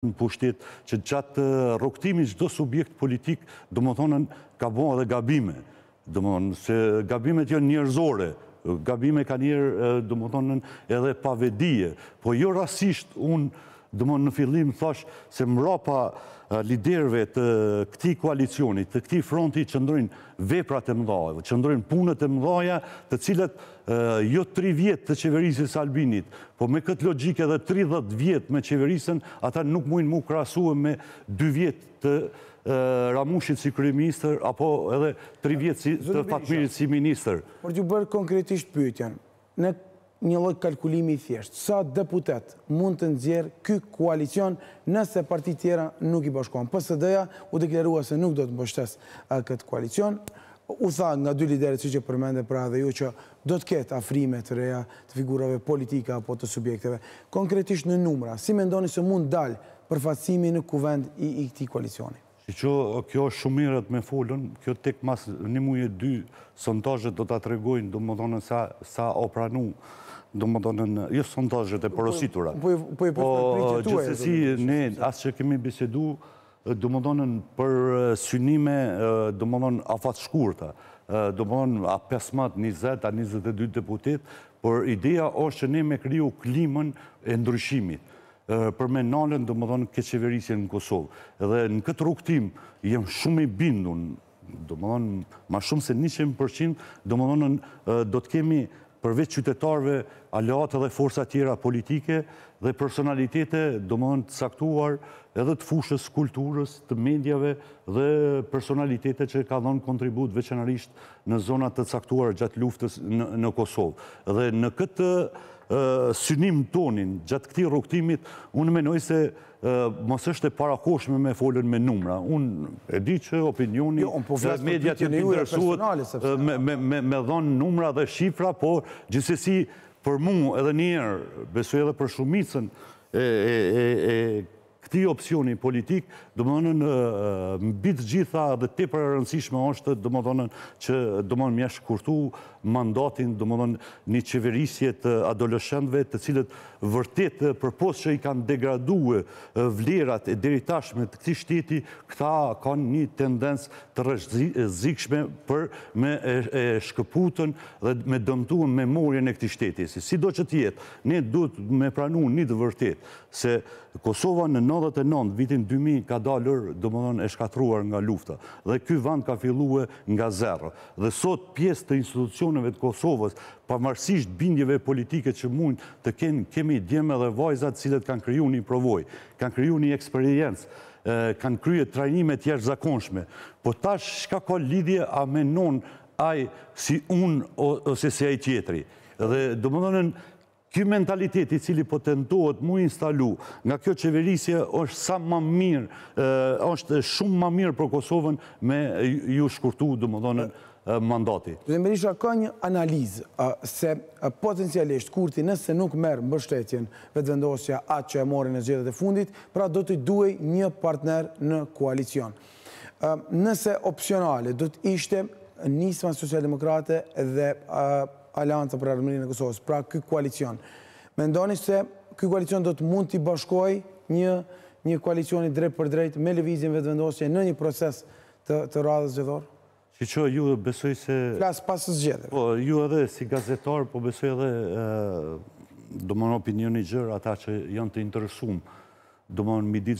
në pushtet që gjatë eh, rukëtimi qdo subjekt politik dhe më thonën ka bon edhe gabime dhe më thonën se gabimet janë njërzore gabime ka njërë eh, dhe më thonën edhe pavedije po jo rasisht unë Dëmonë në fillim thash se mrapa liderve të këti koalicionit, të këti fronti që ndrojnë veprat e mdhaja, që ndrojnë punët e mdhaja, të cilët jo 3 vjetë të qeverisis Albinit, po me këtë logik edhe 30 vjetë me qeverisën, ata nuk mujnë mu krasuën me 2 vjetë të Ramushit si kryeministër, apo edhe 3 vjetë të fatmirit si minister. Por që bërë konkretisht pyetjanë, në një loj kalkulimi i thjeshtë. Sa deputet mund të nëzjerë ky koalicion nëse partit tjera nuk i bashkohen. psd dëja u deklerua se nuk do të mbështes këtë koalicion. U tha nga dy liderit si që përmende pra dhe ju që do të ketë afrime të reja të figurave politika apo të subjekteve. Konkretisht në numra, si me ndoni se mund dalë përfacimi në kuvend i këti koalicionit? I që kjo shumirët me folën, kjo tek mas një muje dy sondajët do të atregojnë, do më thonë sa opranu, do më thonë jo sondajët e porositura. Po e ne, asë që kemi bisedu, do më donën, për synime, do më a afat shkurta, do më donën, a pesmat, njëzet, a njëzet e deputet, por ideja është që ne me kryu klimën e ndryshimit për me nalën dhe më këtë qeverisje në Kosovë. Edhe në këtë rukëtim, jem shumë i bindun, dhe më ma shumë se 100%, dhe më do të kemi përveç qytetarve, aleatë dhe forësa tjera politike dhe personalitete, do më të saktuar edhe të fushës kulturës, të medjave dhe personalitete që ka dhënë kontribut veçanarisht në zonat të saktuar gjatë luftës në Kosovë. Edhe në këtë synim tonin, gjatë këti rukëtimit, unë menoj se mos është e parakoshme me folën me numra. Unë e di që opinioni se media të një ndërësuhet me dhonë numra dhe shifra, por gjithsesi për mu edhe njerë, besu edhe për shumicën e këti opcioni politik, dhe më dhënë në bitë gjitha dhe te për e rëndësishme është, dhe më dhënë që dhe më dhënë kurtu mandatin, dhe më dhënë një qeverisje të adolescentve të cilët vërtet për posë që i kanë degradu vlerat e deritashme të këti shteti, këta kanë një tendens të rëzikshme për me shkëputën dhe me dëmtuën memorien e këti shteti. Si do që tjetë, ne duhet me pranun një të vërtet se Kosova në 99, vitin 2000, ka dalër dëmëdhën e shkatruar nga lufta. Dhe ky vand ka fillu e nga zero. Dhe sot pjesë të institucionëve të Kosovës, pavarësisht bindjeve politike që mund të kenë, kemi djeme dhe vajzat cilët kanë kryu një provoj, kanë kryu një eksperiencë, kanë kryu e trajnime tjerë zakonshme. Po tash, shka ka lidhje a menon ajë si unë ose si ajë tjetëri. Dhe dëmëdhënën, Ky mentaliteti cili po të ndohet mu instalu nga kjo qeverisje është sa më mirë, është shumë më mirë për Kosovën me ju shkurtu, dhe më dhënë, mandati. Dhe Merisha, ka një analizë se potencialisht kurti nëse nuk merë mbështetjen vetë vendosja atë që e more në zgjetët e fundit, pra do të duaj një partner në koalicion. Nëse opcionale, do të ishte nisma socialdemokrate dhe alianta për armërinë në Kosovës, pra kë koalicion. Me ndoni se kë koalicion do të mund të i bashkoj një një koalicioni drejt për drejt me levizin vetë vendosje në një proces të radhës gjithor? Që që ju besoj se... Flas pasës gjithë. Po, ju edhe si gazetar, po besoj edhe eh, do mënë opinioni gjërë ata që janë të interesumë. Do mënë mi